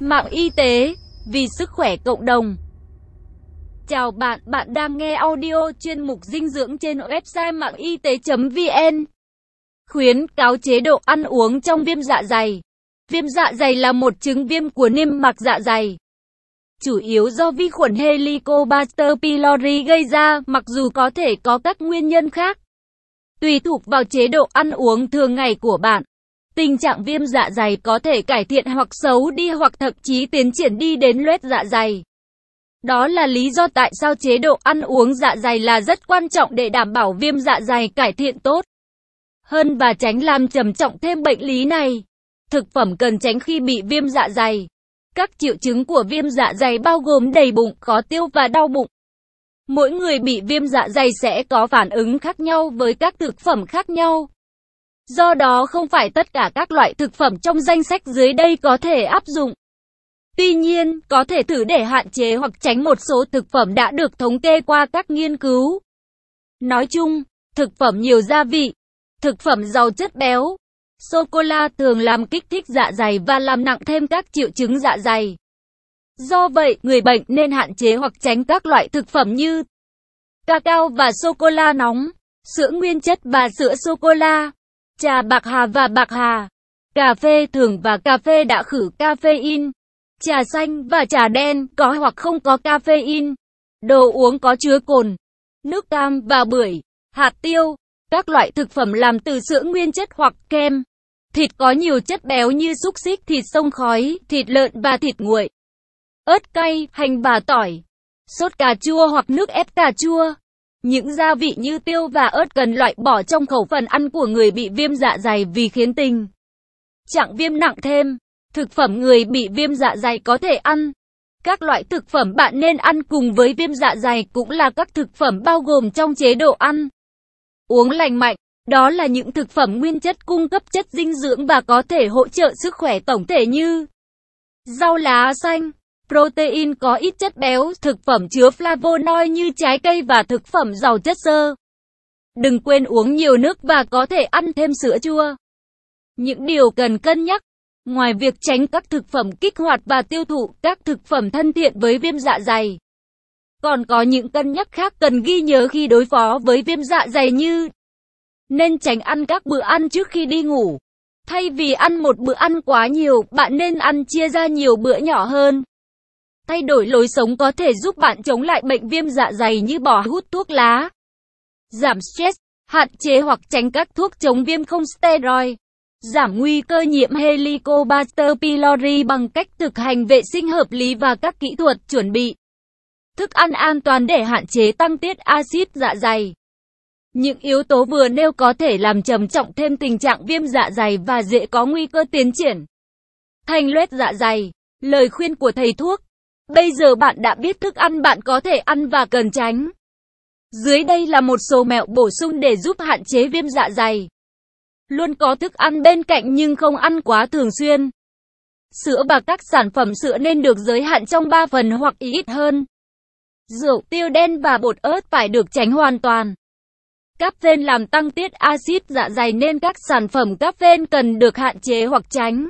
Mạng y tế, vì sức khỏe cộng đồng. Chào bạn, bạn đang nghe audio chuyên mục dinh dưỡng trên website mạng y tế.vn. Khuyến cáo chế độ ăn uống trong viêm dạ dày. Viêm dạ dày là một chứng viêm của niêm mạc dạ dày. Chủ yếu do vi khuẩn Helicobacter pylori gây ra, mặc dù có thể có các nguyên nhân khác. Tùy thuộc vào chế độ ăn uống thường ngày của bạn. Tình trạng viêm dạ dày có thể cải thiện hoặc xấu đi hoặc thậm chí tiến triển đi đến loét dạ dày. Đó là lý do tại sao chế độ ăn uống dạ dày là rất quan trọng để đảm bảo viêm dạ dày cải thiện tốt hơn và tránh làm trầm trọng thêm bệnh lý này. Thực phẩm cần tránh khi bị viêm dạ dày. Các triệu chứng của viêm dạ dày bao gồm đầy bụng, khó tiêu và đau bụng. Mỗi người bị viêm dạ dày sẽ có phản ứng khác nhau với các thực phẩm khác nhau. Do đó không phải tất cả các loại thực phẩm trong danh sách dưới đây có thể áp dụng. Tuy nhiên, có thể thử để hạn chế hoặc tránh một số thực phẩm đã được thống kê qua các nghiên cứu. Nói chung, thực phẩm nhiều gia vị, thực phẩm giàu chất béo, sô-cô-la thường làm kích thích dạ dày và làm nặng thêm các triệu chứng dạ dày. Do vậy, người bệnh nên hạn chế hoặc tránh các loại thực phẩm như cacao và sô-cô-la nóng, sữa nguyên chất và sữa sô-cô-la trà bạc hà và bạc hà, cà phê thường và cà phê đã khử caffeine, trà xanh và trà đen có hoặc không có caffeine, đồ uống có chứa cồn, nước cam và bưởi, hạt tiêu, các loại thực phẩm làm từ sữa nguyên chất hoặc kem, thịt có nhiều chất béo như xúc xích, thịt sông khói, thịt lợn và thịt nguội, ớt cay, hành và tỏi, sốt cà chua hoặc nước ép cà chua. Những gia vị như tiêu và ớt cần loại bỏ trong khẩu phần ăn của người bị viêm dạ dày vì khiến tình trạng viêm nặng thêm. Thực phẩm người bị viêm dạ dày có thể ăn. Các loại thực phẩm bạn nên ăn cùng với viêm dạ dày cũng là các thực phẩm bao gồm trong chế độ ăn. Uống lành mạnh, đó là những thực phẩm nguyên chất cung cấp chất dinh dưỡng và có thể hỗ trợ sức khỏe tổng thể như rau lá xanh, protein có ít chất béo, thực phẩm chứa flavonoid như trái cây và thực phẩm giàu chất xơ. Đừng quên uống nhiều nước và có thể ăn thêm sữa chua. Những điều cần cân nhắc Ngoài việc tránh các thực phẩm kích hoạt và tiêu thụ các thực phẩm thân thiện với viêm dạ dày, còn có những cân nhắc khác cần ghi nhớ khi đối phó với viêm dạ dày như Nên tránh ăn các bữa ăn trước khi đi ngủ. Thay vì ăn một bữa ăn quá nhiều, bạn nên ăn chia ra nhiều bữa nhỏ hơn. Thay đổi lối sống có thể giúp bạn chống lại bệnh viêm dạ dày như bỏ hút thuốc lá, giảm stress, hạn chế hoặc tránh các thuốc chống viêm không steroid, giảm nguy cơ nhiễm Helicobacter pylori bằng cách thực hành vệ sinh hợp lý và các kỹ thuật chuẩn bị. Thức ăn an toàn để hạn chế tăng tiết axit dạ dày. Những yếu tố vừa nêu có thể làm trầm trọng thêm tình trạng viêm dạ dày và dễ có nguy cơ tiến triển thành loét dạ dày. Lời khuyên của thầy thuốc Bây giờ bạn đã biết thức ăn bạn có thể ăn và cần tránh. Dưới đây là một số mẹo bổ sung để giúp hạn chế viêm dạ dày. Luôn có thức ăn bên cạnh nhưng không ăn quá thường xuyên. Sữa và các sản phẩm sữa nên được giới hạn trong 3 phần hoặc ít hơn. Rượu, tiêu đen và bột ớt phải được tránh hoàn toàn. Caffeine làm tăng tiết axit dạ dày nên các sản phẩm caffeine cần được hạn chế hoặc tránh.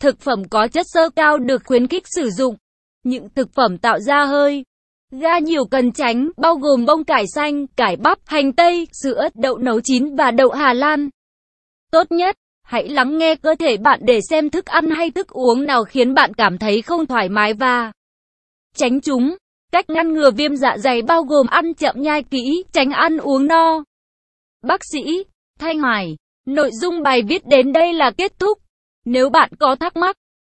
Thực phẩm có chất xơ cao được khuyến khích sử dụng. Những thực phẩm tạo ra hơi ga nhiều cần tránh, bao gồm bông cải xanh, cải bắp, hành tây, sữa, đậu nấu chín và đậu Hà Lan. Tốt nhất, hãy lắng nghe cơ thể bạn để xem thức ăn hay thức uống nào khiến bạn cảm thấy không thoải mái và tránh chúng. Cách ngăn ngừa viêm dạ dày bao gồm ăn chậm nhai kỹ, tránh ăn uống no. Bác sĩ Thanh Hoài, nội dung bài viết đến đây là kết thúc. Nếu bạn có thắc mắc